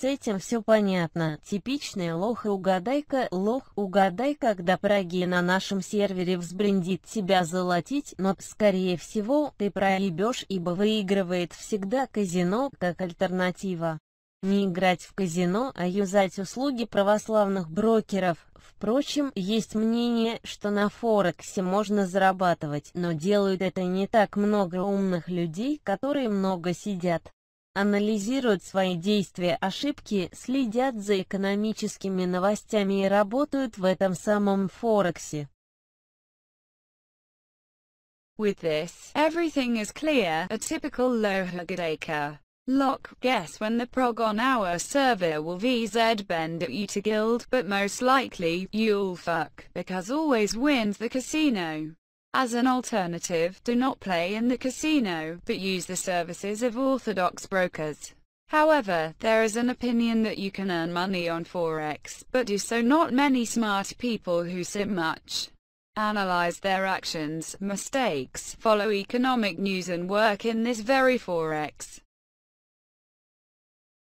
С этим все понятно. Типичный лох и угадайка. Лох, угадай, когда проги на нашем сервере взбрендит тебя золотить, но, скорее всего, ты проебешь, ибо выигрывает всегда казино как альтернатива. Не играть в казино, а юзать услуги православных брокеров. Впрочем, есть мнение, что на Форексе можно зарабатывать, но делают это не так много умных людей, которые много сидят. анализируют свои действия, ошибки, следят за экономическими новостями и работают в этом самом Форексе. With this, everything is clear, a typical Lohagadeca. Lock, guess when the prog on our server will VZ bend at you to guild, but most likely, you'll fuck, because always wins the casino. As an alternative, do not play in the casino, but use the services of orthodox brokers. However, there is an opinion that you can earn money on Forex, but do so not many smart people who sit much. Analyze their actions, mistakes, follow economic news and work in this very Forex.